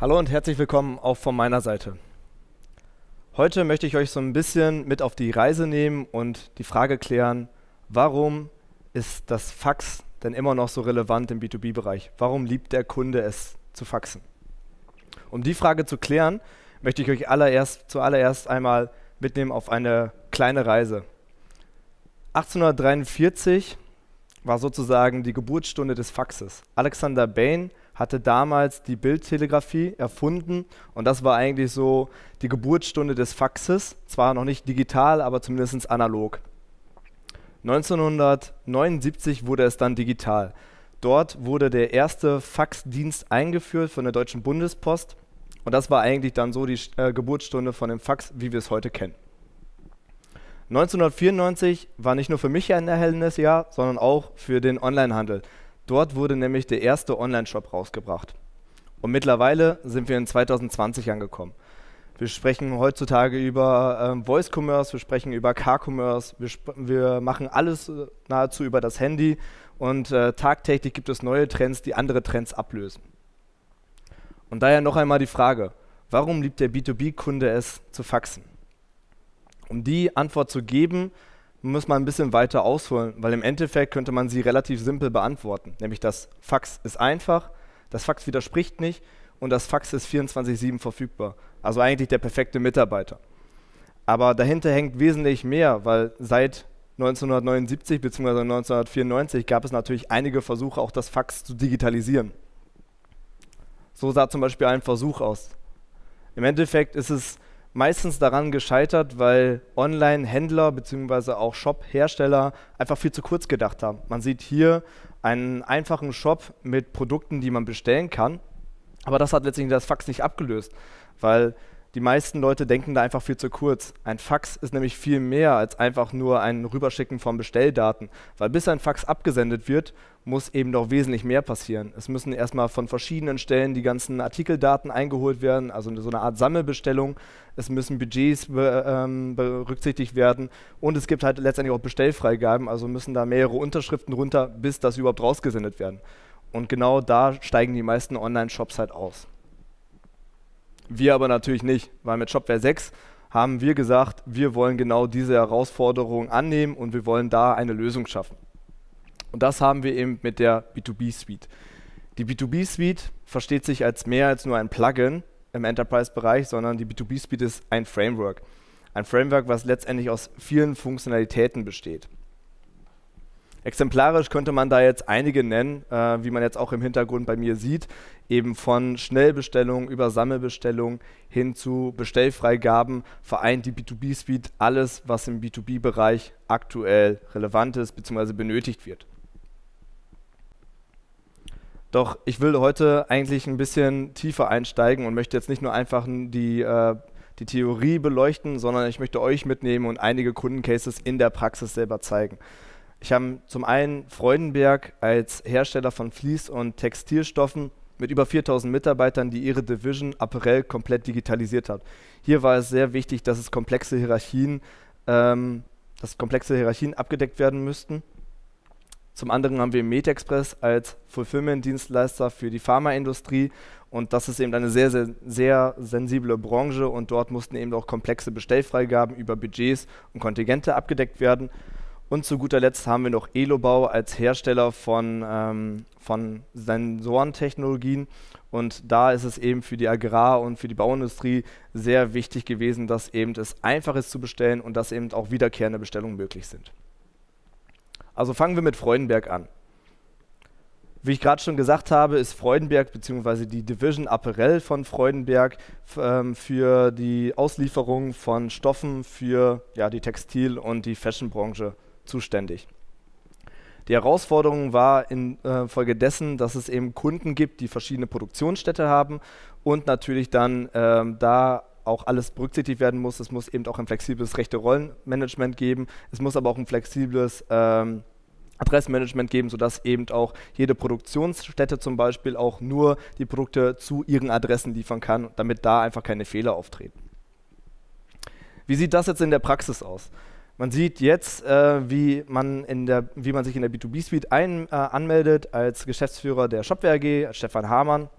Hallo und herzlich willkommen auch von meiner Seite. Heute möchte ich euch so ein bisschen mit auf die Reise nehmen und die Frage klären, warum ist das Fax denn immer noch so relevant im B2B-Bereich? Warum liebt der Kunde es zu faxen? Um die Frage zu klären, möchte ich euch allererst, zuallererst einmal mitnehmen auf eine kleine Reise. 1843 war sozusagen die Geburtsstunde des Faxes. Alexander Bain hatte damals die Bildtelegrafie erfunden und das war eigentlich so die Geburtsstunde des Faxes, zwar noch nicht digital, aber zumindest analog. 1979 wurde es dann digital. Dort wurde der erste Faxdienst eingeführt von der Deutschen Bundespost und das war eigentlich dann so die äh, Geburtsstunde von dem Fax, wie wir es heute kennen. 1994 war nicht nur für mich ein erhellendes Jahr, sondern auch für den Onlinehandel. Dort wurde nämlich der erste Online-Shop rausgebracht. Und mittlerweile sind wir in 2020 angekommen. Wir sprechen heutzutage über ähm, Voice Commerce, wir sprechen über Car Commerce, wir, wir machen alles äh, nahezu über das Handy und äh, tagtäglich gibt es neue Trends, die andere Trends ablösen. Und daher noch einmal die Frage, warum liebt der B2B-Kunde es zu faxen? Um die Antwort zu geben, muss man ein bisschen weiter ausholen, weil im Endeffekt könnte man sie relativ simpel beantworten. Nämlich das Fax ist einfach, das Fax widerspricht nicht und das Fax ist 24-7 verfügbar. Also eigentlich der perfekte Mitarbeiter. Aber dahinter hängt wesentlich mehr, weil seit 1979 bzw. 1994 gab es natürlich einige Versuche, auch das Fax zu digitalisieren. So sah zum Beispiel ein Versuch aus. Im Endeffekt ist es meistens daran gescheitert, weil Online-Händler bzw. auch Shop-Hersteller einfach viel zu kurz gedacht haben. Man sieht hier einen einfachen Shop mit Produkten, die man bestellen kann, aber das hat letztendlich das Fax nicht abgelöst, weil die meisten Leute denken da einfach viel zu kurz. Ein Fax ist nämlich viel mehr als einfach nur ein Rüberschicken von Bestelldaten, weil bis ein Fax abgesendet wird, muss eben noch wesentlich mehr passieren. Es müssen erstmal von verschiedenen Stellen die ganzen Artikeldaten eingeholt werden, also so eine Art Sammelbestellung. Es müssen Budgets be ähm, berücksichtigt werden und es gibt halt letztendlich auch Bestellfreigaben, also müssen da mehrere Unterschriften runter, bis das überhaupt rausgesendet werden. Und genau da steigen die meisten Online-Shops halt aus. Wir aber natürlich nicht, weil mit Shopware 6 haben wir gesagt, wir wollen genau diese Herausforderung annehmen und wir wollen da eine Lösung schaffen. Und das haben wir eben mit der B2B-Suite. Die B2B-Suite versteht sich als mehr als nur ein Plugin im Enterprise-Bereich, sondern die B2B-Suite ist ein Framework. Ein Framework, was letztendlich aus vielen Funktionalitäten besteht. Exemplarisch könnte man da jetzt einige nennen, äh, wie man jetzt auch im Hintergrund bei mir sieht, eben von Schnellbestellungen über Sammelbestellungen hin zu Bestellfreigaben vereint die B2B-Suite alles, was im B2B-Bereich aktuell relevant ist bzw. benötigt wird. Doch ich will heute eigentlich ein bisschen tiefer einsteigen und möchte jetzt nicht nur einfach die, äh, die Theorie beleuchten, sondern ich möchte euch mitnehmen und einige Kundencases in der Praxis selber zeigen. Ich habe zum einen Freudenberg als Hersteller von Vlies- und Textilstoffen mit über 4000 Mitarbeitern, die ihre Division Apparel komplett digitalisiert hat. Hier war es sehr wichtig, dass es komplexe Hierarchien, ähm, dass komplexe Hierarchien abgedeckt werden müssten. Zum anderen haben wir MedExpress als Fulfillment-Dienstleister für die Pharmaindustrie und das ist eben eine sehr, sehr, sehr sensible Branche und dort mussten eben auch komplexe Bestellfreigaben über Budgets und Kontingente abgedeckt werden. Und zu guter Letzt haben wir noch Elobau als Hersteller von, ähm, von Sensorentechnologien. Und da ist es eben für die Agrar- und für die Bauindustrie sehr wichtig gewesen, dass eben es einfach ist zu bestellen und dass eben auch wiederkehrende Bestellungen möglich sind. Also fangen wir mit Freudenberg an. Wie ich gerade schon gesagt habe, ist Freudenberg bzw. die Division Apparel von Freudenberg ähm, für die Auslieferung von Stoffen für ja, die Textil- und die Fashionbranche zuständig. Die Herausforderung war äh, infolgedessen, äh, dass es eben Kunden gibt, die verschiedene Produktionsstätte haben und natürlich dann äh, da auch alles berücksichtigt werden muss. Es muss eben auch ein flexibles rechte Rollenmanagement geben. Es muss aber auch ein flexibles ähm, Adressmanagement geben, sodass eben auch jede Produktionsstätte zum Beispiel auch nur die Produkte zu ihren Adressen liefern kann, damit da einfach keine Fehler auftreten. Wie sieht das jetzt in der Praxis aus? Man sieht jetzt, äh, wie, man in der, wie man sich in der B2B-Suite ein, äh, anmeldet als Geschäftsführer der Shopware AG, Stefan Hamann.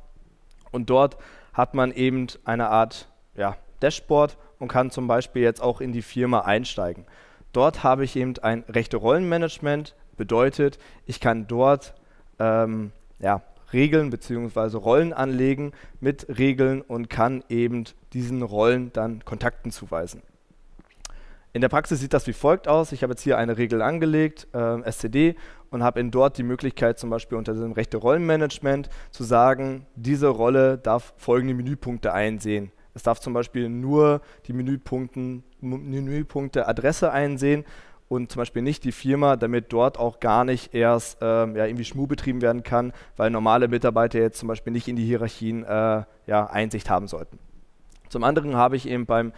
Und dort hat man eben eine Art ja, Dashboard und kann zum Beispiel jetzt auch in die Firma einsteigen. Dort habe ich eben ein rechte Rollenmanagement, bedeutet, ich kann dort ähm, ja, Regeln bzw. Rollen anlegen mit Regeln und kann eben diesen Rollen dann Kontakten zuweisen. In der Praxis sieht das wie folgt aus. Ich habe jetzt hier eine Regel angelegt, äh, SCD, und habe in dort die Möglichkeit, zum Beispiel unter dem rechte Rollenmanagement, zu sagen, diese Rolle darf folgende Menüpunkte einsehen. Es darf zum Beispiel nur die Menüpunkten, Menüpunkte Adresse einsehen und zum Beispiel nicht die Firma, damit dort auch gar nicht erst äh, ja, irgendwie Schmu betrieben werden kann, weil normale Mitarbeiter jetzt zum Beispiel nicht in die Hierarchien äh, ja, Einsicht haben sollten. Zum anderen habe ich eben beim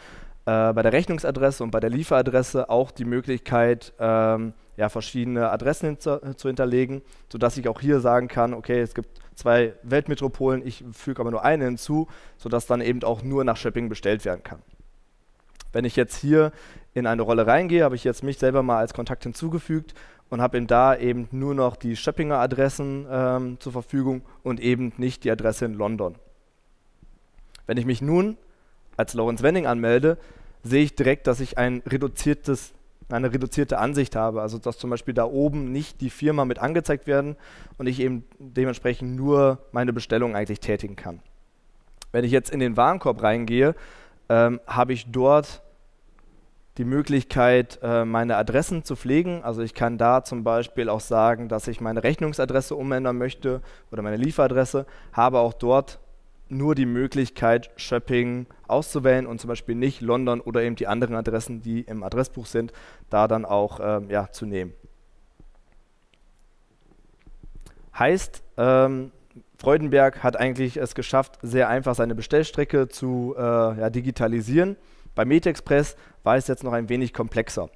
äh, bei der Rechnungsadresse und bei der Lieferadresse auch die Möglichkeit, ähm, ja, verschiedene Adressen hinter, zu hinterlegen, sodass ich auch hier sagen kann, okay, es gibt zwei Weltmetropolen, ich füge aber nur eine hinzu, sodass dann eben auch nur nach Shipping bestellt werden kann. Wenn ich jetzt hier in eine Rolle reingehe, habe ich jetzt mich selber mal als Kontakt hinzugefügt und habe eben da eben nur noch die Schöppinger Adressen ähm, zur Verfügung und eben nicht die Adresse in London. Wenn ich mich nun als Lawrence Wenning anmelde, sehe ich direkt, dass ich ein reduziertes eine reduzierte Ansicht habe. Also dass zum Beispiel da oben nicht die Firma mit angezeigt werden und ich eben dementsprechend nur meine Bestellung eigentlich tätigen kann. Wenn ich jetzt in den Warenkorb reingehe, ähm, habe ich dort die Möglichkeit, äh, meine Adressen zu pflegen. Also ich kann da zum Beispiel auch sagen, dass ich meine Rechnungsadresse umändern möchte oder meine Lieferadresse, habe auch dort nur die Möglichkeit, Shopping auszuwählen und zum Beispiel nicht London oder eben die anderen Adressen, die im Adressbuch sind, da dann auch ähm, ja, zu nehmen. Heißt, ähm, Freudenberg hat eigentlich es geschafft, sehr einfach seine Bestellstrecke zu äh, ja, digitalisieren. Bei MetExpress war es jetzt noch ein wenig komplexer.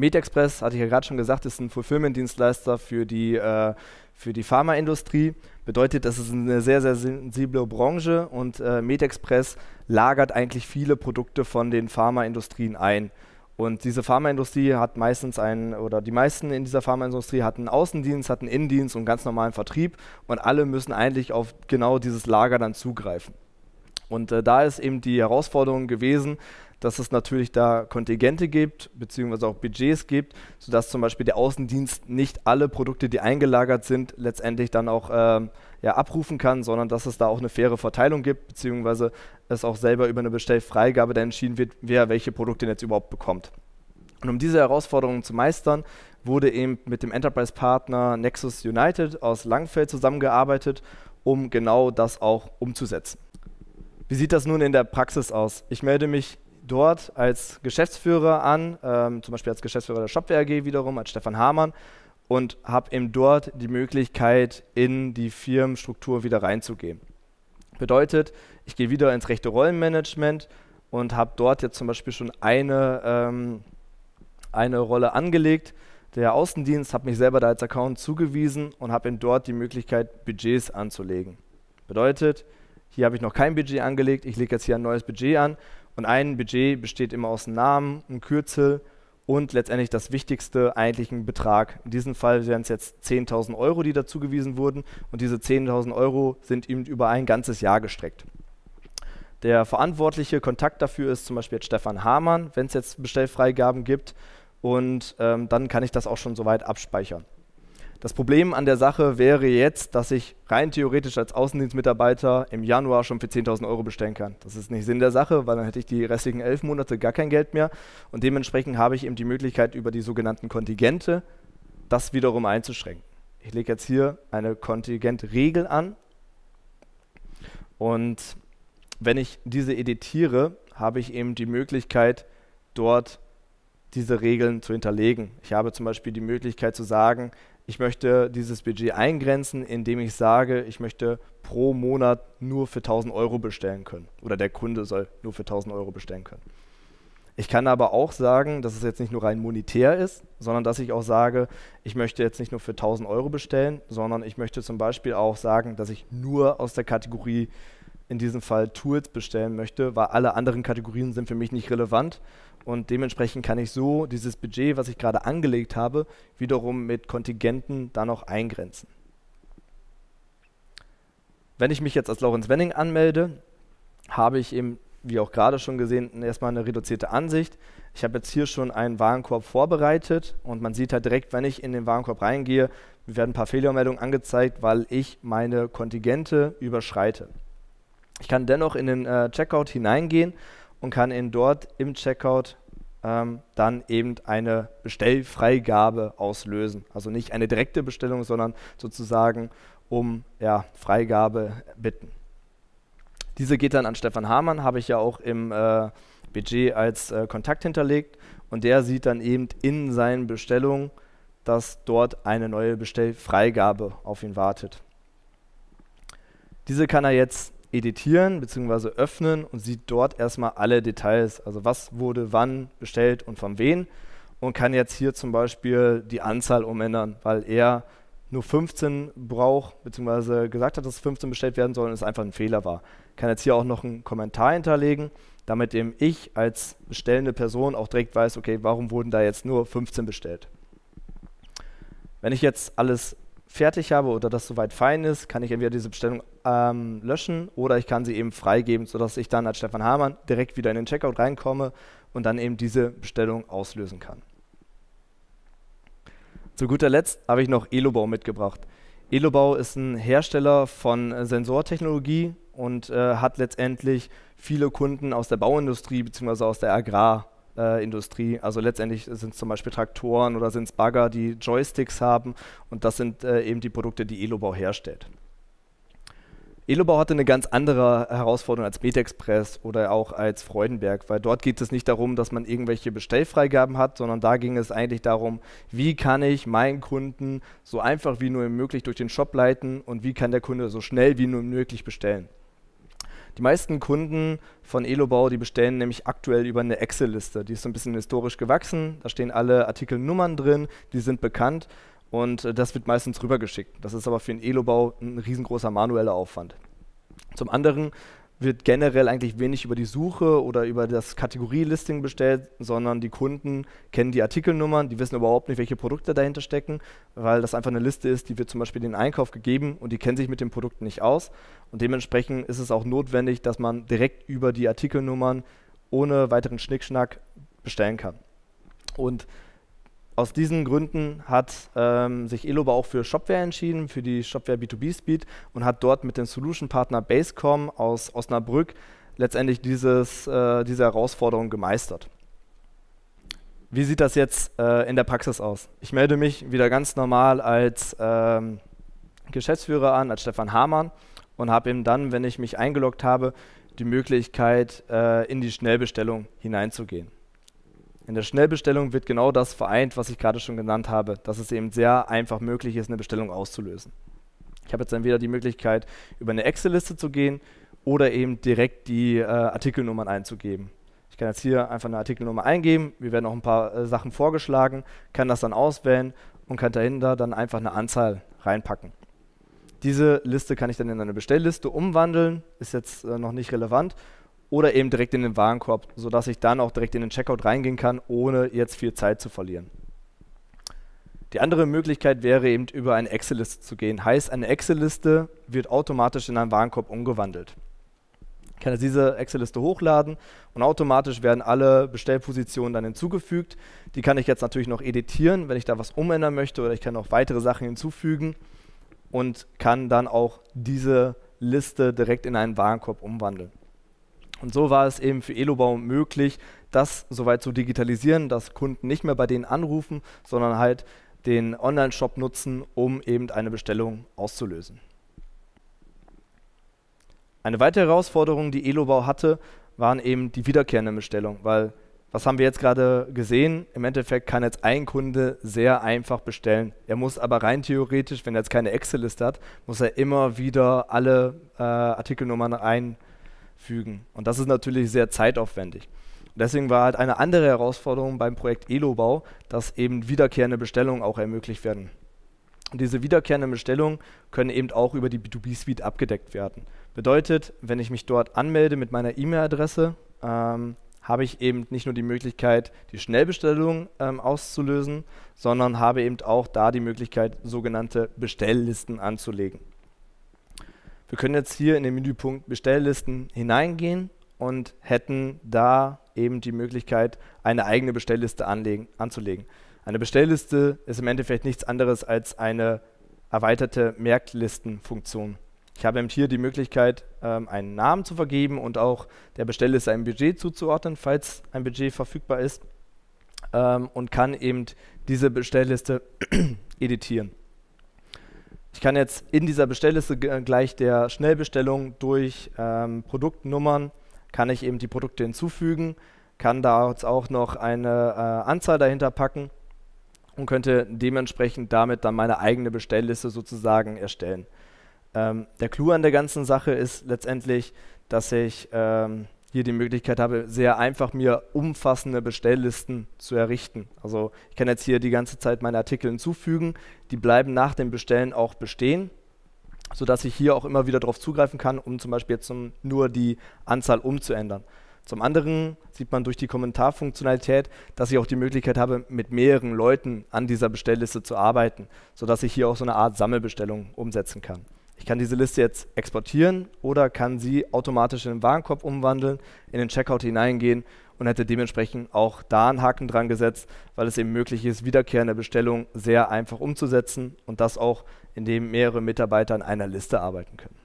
MediExpress, hatte ich ja gerade schon gesagt, ist ein Fulfillment-Dienstleister für die, äh, für die Pharmaindustrie. Bedeutet, das ist eine sehr, sehr sensible Branche und äh, MediExpress lagert eigentlich viele Produkte von den Pharmaindustrien ein. Und diese Pharmaindustrie hat meistens einen, oder die meisten in dieser Pharmaindustrie hatten einen Außendienst, hatten einen Innendienst und einen ganz normalen Vertrieb. Und alle müssen eigentlich auf genau dieses Lager dann zugreifen. Und äh, da ist eben die Herausforderung gewesen, dass es natürlich da Kontingente gibt, beziehungsweise auch Budgets gibt, sodass zum Beispiel der Außendienst nicht alle Produkte, die eingelagert sind, letztendlich dann auch äh, ja, abrufen kann, sondern dass es da auch eine faire Verteilung gibt, beziehungsweise es auch selber über eine Bestellfreigabe dann entschieden wird, wer welche Produkte jetzt überhaupt bekommt. Und um diese Herausforderungen zu meistern, wurde eben mit dem Enterprise-Partner Nexus United aus Langfeld zusammengearbeitet, um genau das auch umzusetzen. Wie sieht das nun in der Praxis aus? Ich melde mich dort als Geschäftsführer an, ähm, zum Beispiel als Geschäftsführer der Shopware AG wiederum, als Stefan Hamann und habe eben dort die Möglichkeit, in die Firmenstruktur wieder reinzugehen. Bedeutet, ich gehe wieder ins rechte Rollenmanagement und habe dort jetzt zum Beispiel schon eine, ähm, eine Rolle angelegt. Der Außendienst hat mich selber da als Account zugewiesen und habe ihm dort die Möglichkeit, Budgets anzulegen. Bedeutet, hier habe ich noch kein Budget angelegt, ich lege jetzt hier ein neues Budget an und ein Budget besteht immer aus einem Namen, einem Kürzel und letztendlich das Wichtigste, eigentlich ein Betrag. In diesem Fall wären es jetzt 10.000 Euro, die dazugewiesen wurden und diese 10.000 Euro sind eben über ein ganzes Jahr gestreckt. Der verantwortliche Kontakt dafür ist zum Beispiel jetzt Stefan Hamann, wenn es jetzt Bestellfreigaben gibt und ähm, dann kann ich das auch schon soweit abspeichern. Das Problem an der Sache wäre jetzt, dass ich rein theoretisch als Außendienstmitarbeiter im Januar schon für 10.000 Euro bestellen kann. Das ist nicht Sinn der Sache, weil dann hätte ich die restlichen elf Monate gar kein Geld mehr und dementsprechend habe ich eben die Möglichkeit, über die sogenannten Kontingente das wiederum einzuschränken. Ich lege jetzt hier eine Kontingentregel an und wenn ich diese editiere, habe ich eben die Möglichkeit, dort diese Regeln zu hinterlegen. Ich habe zum Beispiel die Möglichkeit zu sagen, ich möchte dieses Budget eingrenzen, indem ich sage, ich möchte pro Monat nur für 1000 Euro bestellen können. Oder der Kunde soll nur für 1000 Euro bestellen können. Ich kann aber auch sagen, dass es jetzt nicht nur rein monetär ist, sondern dass ich auch sage, ich möchte jetzt nicht nur für 1000 Euro bestellen, sondern ich möchte zum Beispiel auch sagen, dass ich nur aus der Kategorie, in diesem Fall Tools bestellen möchte, weil alle anderen Kategorien sind für mich nicht relevant, und dementsprechend kann ich so dieses Budget, was ich gerade angelegt habe, wiederum mit Kontingenten dann auch eingrenzen. Wenn ich mich jetzt als Lorenz Wenning anmelde, habe ich eben, wie auch gerade schon gesehen, erstmal eine reduzierte Ansicht. Ich habe jetzt hier schon einen Warenkorb vorbereitet und man sieht halt direkt, wenn ich in den Warenkorb reingehe, werden ein paar Fehlermeldungen angezeigt, weil ich meine Kontingente überschreite. Ich kann dennoch in den äh, Checkout hineingehen und kann ihn dort im Checkout ähm, dann eben eine Bestellfreigabe auslösen. Also nicht eine direkte Bestellung, sondern sozusagen um ja, Freigabe bitten. Diese geht dann an Stefan Hamann, habe ich ja auch im äh, Budget als äh, Kontakt hinterlegt. Und der sieht dann eben in seinen Bestellungen, dass dort eine neue Bestellfreigabe auf ihn wartet. Diese kann er jetzt editieren bzw. öffnen und sieht dort erstmal alle Details, also was wurde wann bestellt und von wem und kann jetzt hier zum Beispiel die Anzahl umändern, weil er nur 15 braucht bzw. gesagt hat, dass 15 bestellt werden sollen und es einfach ein Fehler war. Kann jetzt hier auch noch einen Kommentar hinterlegen, damit eben ich als bestellende Person auch direkt weiß, okay, warum wurden da jetzt nur 15 bestellt. Wenn ich jetzt alles fertig habe oder das soweit fein ist, kann ich entweder diese Bestellung ähm, löschen oder ich kann sie eben freigeben, sodass ich dann als Stefan Hamann direkt wieder in den Checkout reinkomme und dann eben diese Bestellung auslösen kann. Zu guter Letzt habe ich noch Elobau mitgebracht. Elobau ist ein Hersteller von äh, Sensortechnologie und äh, hat letztendlich viele Kunden aus der Bauindustrie bzw. aus der Agrar- äh, Industrie. Also letztendlich sind es zum Beispiel Traktoren oder sind es Bagger, die Joysticks haben und das sind äh, eben die Produkte, die Elobau herstellt. Elobau hatte eine ganz andere Herausforderung als MedExpress oder auch als Freudenberg, weil dort geht es nicht darum, dass man irgendwelche Bestellfreigaben hat, sondern da ging es eigentlich darum, wie kann ich meinen Kunden so einfach wie nur möglich durch den Shop leiten und wie kann der Kunde so schnell wie nur möglich bestellen. Die meisten Kunden von Elobau, die bestellen nämlich aktuell über eine Excel-Liste. Die ist so ein bisschen historisch gewachsen. Da stehen alle Artikelnummern drin, die sind bekannt und äh, das wird meistens rübergeschickt. Das ist aber für den Elobau ein riesengroßer manueller Aufwand. Zum anderen wird generell eigentlich wenig über die Suche oder über das Kategorielisting bestellt, sondern die Kunden kennen die Artikelnummern, die wissen überhaupt nicht, welche Produkte dahinter stecken, weil das einfach eine Liste ist, die wird zum Beispiel den Einkauf gegeben und die kennen sich mit dem Produkt nicht aus. Und dementsprechend ist es auch notwendig, dass man direkt über die Artikelnummern ohne weiteren Schnickschnack bestellen kann. Und aus diesen Gründen hat ähm, sich Eloba auch für Shopware entschieden, für die Shopware B2B Speed und hat dort mit dem Solution-Partner Basecom aus Osnabrück letztendlich dieses, äh, diese Herausforderung gemeistert. Wie sieht das jetzt äh, in der Praxis aus? Ich melde mich wieder ganz normal als ähm, Geschäftsführer an, als Stefan Hamann und habe eben dann, wenn ich mich eingeloggt habe, die Möglichkeit, äh, in die Schnellbestellung hineinzugehen. In der Schnellbestellung wird genau das vereint, was ich gerade schon genannt habe, dass es eben sehr einfach möglich ist, eine Bestellung auszulösen. Ich habe jetzt entweder die Möglichkeit, über eine Excel-Liste zu gehen oder eben direkt die äh, Artikelnummern einzugeben. Ich kann jetzt hier einfach eine Artikelnummer eingeben, mir werden auch ein paar äh, Sachen vorgeschlagen, kann das dann auswählen und kann dahinter dann einfach eine Anzahl reinpacken. Diese Liste kann ich dann in eine Bestellliste umwandeln, ist jetzt äh, noch nicht relevant oder eben direkt in den Warenkorb, sodass ich dann auch direkt in den Checkout reingehen kann, ohne jetzt viel Zeit zu verlieren. Die andere Möglichkeit wäre eben über eine Excel-Liste zu gehen. Heißt, eine Excel-Liste wird automatisch in einen Warenkorb umgewandelt. Ich kann jetzt diese Excel-Liste hochladen und automatisch werden alle Bestellpositionen dann hinzugefügt. Die kann ich jetzt natürlich noch editieren, wenn ich da was umändern möchte oder ich kann noch weitere Sachen hinzufügen und kann dann auch diese Liste direkt in einen Warenkorb umwandeln. Und so war es eben für Elobau möglich, das soweit zu digitalisieren, dass Kunden nicht mehr bei denen anrufen, sondern halt den Online-Shop nutzen, um eben eine Bestellung auszulösen. Eine weitere Herausforderung, die Elobau hatte, waren eben die wiederkehrenden Bestellungen, weil was haben wir jetzt gerade gesehen? Im Endeffekt kann jetzt ein Kunde sehr einfach bestellen. Er muss aber rein theoretisch, wenn er jetzt keine Excel-Liste hat, muss er immer wieder alle äh, Artikelnummern einstellen fügen. Und das ist natürlich sehr zeitaufwendig. deswegen war halt eine andere Herausforderung beim Projekt Elobau, dass eben wiederkehrende Bestellungen auch ermöglicht werden. Und diese wiederkehrenden Bestellungen können eben auch über die B2B-Suite abgedeckt werden. Bedeutet, wenn ich mich dort anmelde mit meiner E-Mail-Adresse, ähm, habe ich eben nicht nur die Möglichkeit, die Schnellbestellung ähm, auszulösen, sondern habe eben auch da die Möglichkeit, sogenannte Bestelllisten anzulegen. Wir können jetzt hier in den Menüpunkt Bestelllisten hineingehen und hätten da eben die Möglichkeit, eine eigene Bestellliste anlegen, anzulegen. Eine Bestellliste ist im Endeffekt nichts anderes als eine erweiterte Merklistenfunktion. Ich habe hier die Möglichkeit, ähm, einen Namen zu vergeben und auch der Bestellliste ein Budget zuzuordnen, falls ein Budget verfügbar ist, ähm, und kann eben diese Bestellliste editieren. Ich kann jetzt in dieser Bestellliste gleich der Schnellbestellung durch ähm, Produktnummern, kann ich eben die Produkte hinzufügen, kann da jetzt auch noch eine äh, Anzahl dahinter packen und könnte dementsprechend damit dann meine eigene Bestellliste sozusagen erstellen. Ähm, der Clou an der ganzen Sache ist letztendlich, dass ich ähm, hier die Möglichkeit habe, sehr einfach mir umfassende Bestelllisten zu errichten. Also ich kann jetzt hier die ganze Zeit meine Artikel hinzufügen, die bleiben nach dem Bestellen auch bestehen, sodass ich hier auch immer wieder darauf zugreifen kann, um zum Beispiel jetzt zum, nur die Anzahl umzuändern. Zum anderen sieht man durch die Kommentarfunktionalität, dass ich auch die Möglichkeit habe, mit mehreren Leuten an dieser Bestellliste zu arbeiten, sodass ich hier auch so eine Art Sammelbestellung umsetzen kann. Ich kann diese Liste jetzt exportieren oder kann sie automatisch in den Warenkorb umwandeln, in den Checkout hineingehen und hätte dementsprechend auch da einen Haken dran gesetzt, weil es eben möglich ist, wiederkehrende Bestellungen sehr einfach umzusetzen und das auch, indem mehrere Mitarbeiter an einer Liste arbeiten können.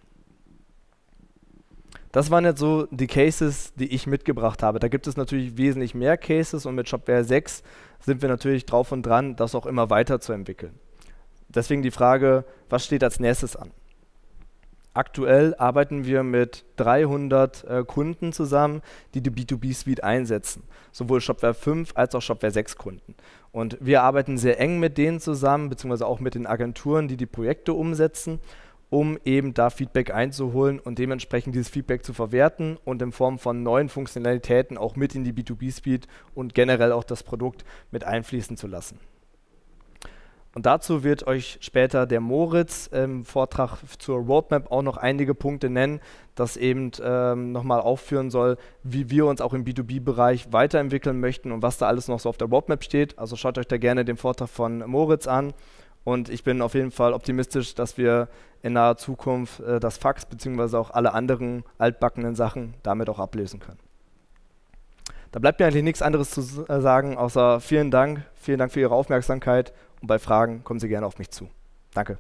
Das waren jetzt so die Cases, die ich mitgebracht habe. Da gibt es natürlich wesentlich mehr Cases und mit Shopware 6 sind wir natürlich drauf und dran, das auch immer weiter zu entwickeln. Deswegen die Frage, was steht als nächstes an? Aktuell arbeiten wir mit 300 äh, Kunden zusammen, die die B2B-Suite einsetzen. Sowohl Shopware 5 als auch Shopware 6 Kunden. Und wir arbeiten sehr eng mit denen zusammen, beziehungsweise auch mit den Agenturen, die die Projekte umsetzen, um eben da Feedback einzuholen und dementsprechend dieses Feedback zu verwerten und in Form von neuen Funktionalitäten auch mit in die B2B-Suite und generell auch das Produkt mit einfließen zu lassen. Und dazu wird euch später der Moritz im ähm, Vortrag zur Roadmap auch noch einige Punkte nennen, das eben ähm, nochmal aufführen soll, wie wir uns auch im B2B-Bereich weiterentwickeln möchten und was da alles noch so auf der Roadmap steht. Also schaut euch da gerne den Vortrag von Moritz an. Und ich bin auf jeden Fall optimistisch, dass wir in naher Zukunft äh, das Fax bzw. auch alle anderen altbackenen Sachen damit auch ablösen können. Da bleibt mir eigentlich nichts anderes zu äh, sagen, außer vielen Dank, vielen Dank für Ihre Aufmerksamkeit und bei Fragen kommen Sie gerne auf mich zu. Danke.